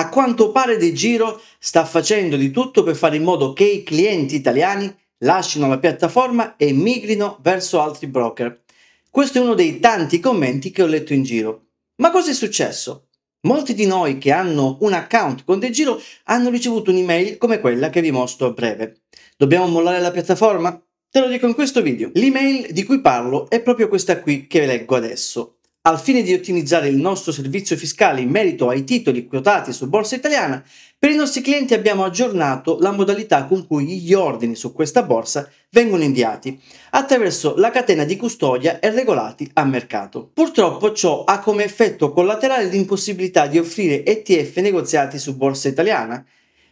a quanto pare De Giro sta facendo di tutto per fare in modo che i clienti italiani lasciano la piattaforma e migrino verso altri broker. Questo è uno dei tanti commenti che ho letto in giro. Ma cosa è successo? Molti di noi che hanno un account con De Giro hanno ricevuto un'email come quella che vi mostro a breve. Dobbiamo mollare la piattaforma? Te lo dico in questo video. L'email di cui parlo è proprio questa qui che leggo adesso. Al fine di ottimizzare il nostro servizio fiscale in merito ai titoli quotati su Borsa Italiana, per i nostri clienti abbiamo aggiornato la modalità con cui gli ordini su questa borsa vengono inviati attraverso la catena di custodia e regolati a mercato. Purtroppo ciò ha come effetto collaterale l'impossibilità di offrire ETF negoziati su Borsa Italiana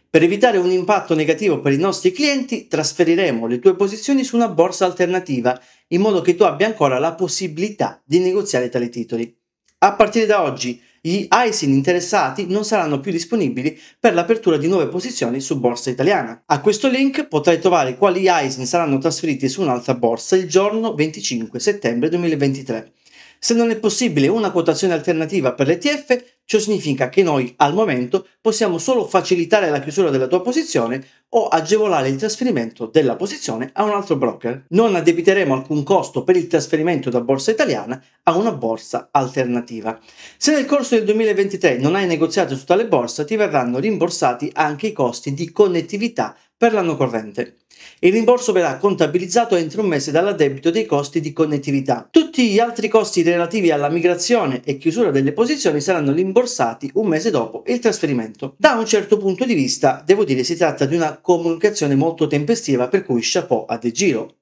per evitare un impatto negativo per i nostri clienti, trasferiremo le tue posizioni su una borsa alternativa, in modo che tu abbia ancora la possibilità di negoziare tali titoli. A partire da oggi, gli ISIN interessati non saranno più disponibili per l'apertura di nuove posizioni su borsa italiana. A questo link potrai trovare quali ISIN saranno trasferiti su un'altra borsa il giorno 25 settembre 2023. Se non è possibile una quotazione alternativa per l'ETF, Ciò significa che noi al momento possiamo solo facilitare la chiusura della tua posizione o agevolare il trasferimento della posizione a un altro broker. Non addebiteremo alcun costo per il trasferimento da borsa italiana a una borsa alternativa. Se nel corso del 2023 non hai negoziato su tale borsa, ti verranno rimborsati anche i costi di connettività per l'anno corrente. Il rimborso verrà contabilizzato entro un mese dall'addebito dei costi di connettività. Tutti gli altri costi relativi alla migrazione e chiusura delle posizioni saranno rimborsati un mese dopo il trasferimento. Da un certo punto di vista, devo dire, si tratta di una comunicazione molto tempestiva per cui chapeau a De Giro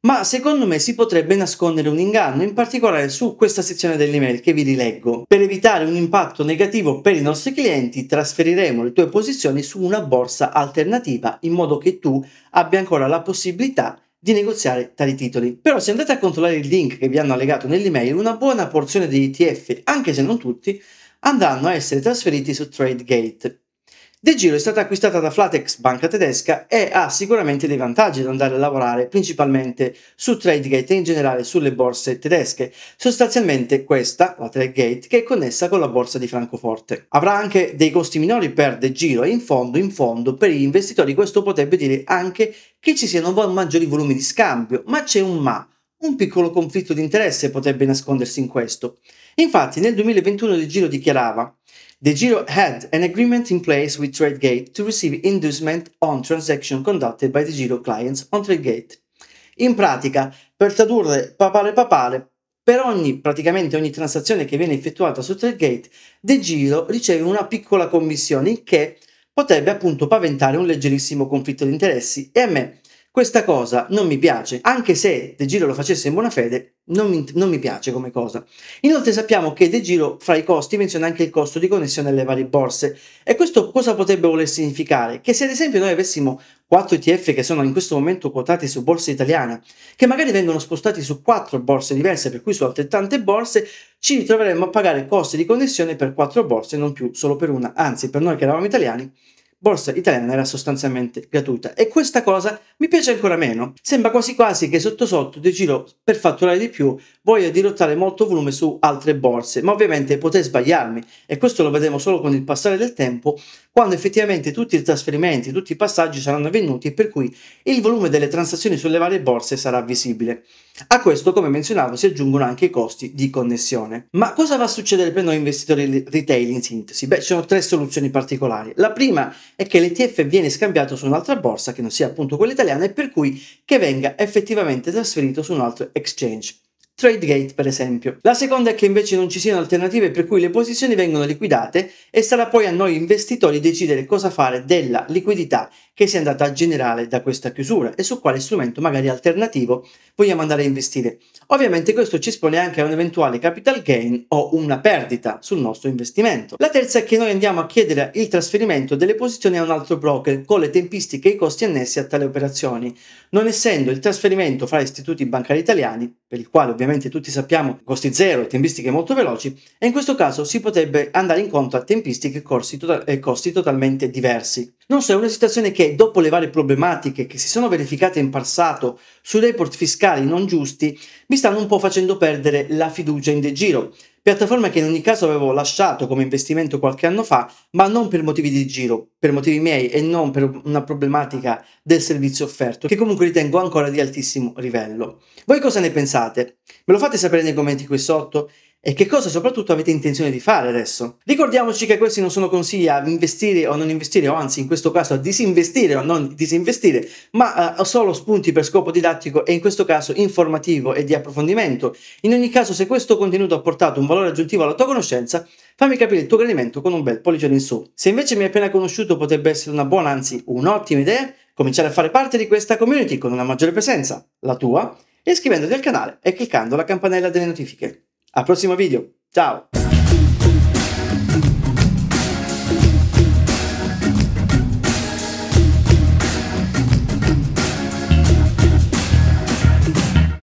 ma secondo me si potrebbe nascondere un inganno, in particolare su questa sezione dell'email che vi rileggo. Per evitare un impatto negativo per i nostri clienti, trasferiremo le tue posizioni su una borsa alternativa in modo che tu abbia ancora la possibilità di negoziare tali titoli. Però se andate a controllare il link che vi hanno allegato nell'email, una buona porzione degli ETF, anche se non tutti, andranno a essere trasferiti su TradeGate. De Giro è stata acquistata da Flatex, banca tedesca, e ha sicuramente dei vantaggi ad andare a lavorare principalmente su TradeGate e in generale sulle borse tedesche. Sostanzialmente questa, la TradeGate, che è connessa con la borsa di Francoforte. Avrà anche dei costi minori per De Giro e in fondo, in fondo, per gli investitori questo potrebbe dire anche che ci siano maggiori volumi di scambio, ma c'è un ma. Un piccolo conflitto di interesse potrebbe nascondersi in questo. Infatti, nel 2021 De Giro dichiarava: De Giro had an agreement in place with TradeGate to receive inducement on transaction conducted by De Giro clients on TradeGate. In pratica, per tradurre papale papale, per ogni, praticamente ogni transazione che viene effettuata su TradeGate, De Giro riceve una piccola commissione che potrebbe appunto paventare un leggerissimo conflitto di interessi e a me questa cosa non mi piace, anche se De Giro lo facesse in buona fede, non mi, non mi, piace come cosa. Inoltre sappiamo che De Giro fra i costi menziona anche il costo di connessione alle varie borse e questo cosa potrebbe voler significare? Che se ad esempio noi avessimo 4 ETF che sono in questo momento quotati su borsa italiana, che magari vengono spostati su 4 borse diverse, per cui su altrettante borse, ci ritroveremmo a pagare costi di connessione per 4 borse, non più solo per una, anzi per noi che eravamo italiani borsa italiana era sostanzialmente gratuita e questa cosa mi piace ancora meno. Sembra quasi quasi che sotto sotto De Giro per fatturare di più voglia dirottare molto volume su altre borse, ma ovviamente potrei sbagliarmi e questo lo vedremo solo con il passare del tempo quando effettivamente tutti i trasferimenti, tutti i passaggi saranno avvenuti, e per cui il volume delle transazioni sulle varie borse sarà visibile. A questo, come menzionavo, si aggiungono anche i costi di connessione. Ma cosa va a succedere per noi investitori retail in sintesi? Beh, ci sono tre soluzioni particolari. La prima è che l'ETF viene scambiato su un'altra borsa che non sia appunto quella italiana e per cui che venga effettivamente trasferito su un altro exchange. TradeGate per esempio. La seconda è che invece non ci siano alternative per cui le posizioni vengono liquidate e sarà poi a noi investitori decidere cosa fare della liquidità che si è andata a generare da questa chiusura e su quale strumento magari alternativo vogliamo andare a investire. Ovviamente questo ci espone anche a un eventuale capital gain o una perdita sul nostro investimento. La terza è che noi andiamo a chiedere il trasferimento delle posizioni a un altro broker con le tempistiche e i costi annessi a tale operazione, non essendo il trasferimento fra istituti bancari italiani, per il quale ovviamente ovviamente tutti sappiamo costi zero e tempistiche molto veloci e in questo caso si potrebbe andare incontro a tempistiche to- e costi totalmente diversi. Non so, è una situazione che dopo le varie problematiche che si sono verificate in passato sui report fiscali non giusti mi stanno un po' facendo perdere la fiducia in De Giro piattaforma che in ogni caso avevo lasciato come investimento qualche anno fa, ma non per motivi di giro, per motivi miei e non per una problematica del servizio offerto, che comunque ritengo ancora di altissimo livello. Voi cosa ne pensate? Me lo fate sapere nei commenti qui sotto? e che cosa soprattutto avete intenzione di fare adesso. Ricordiamoci che questi non sono consigli a investire o non investire, o anzi in questo caso a disinvestire o non disinvestire, ma uh, solo spunti per scopo didattico e in questo caso informativo e di approfondimento. In ogni caso, se questo contenuto ha portato un valore aggiuntivo alla tua conoscenza, fammi capire il tuo gradimento con un bel pollice in su. Se invece mi hai appena conosciuto potrebbe essere una buona, anzi un'ottima idea, cominciare a fare parte di questa community con una maggiore presenza, la tua, iscrivendoti al canale e cliccando la campanella delle notifiche. Al prossimo video, ciao!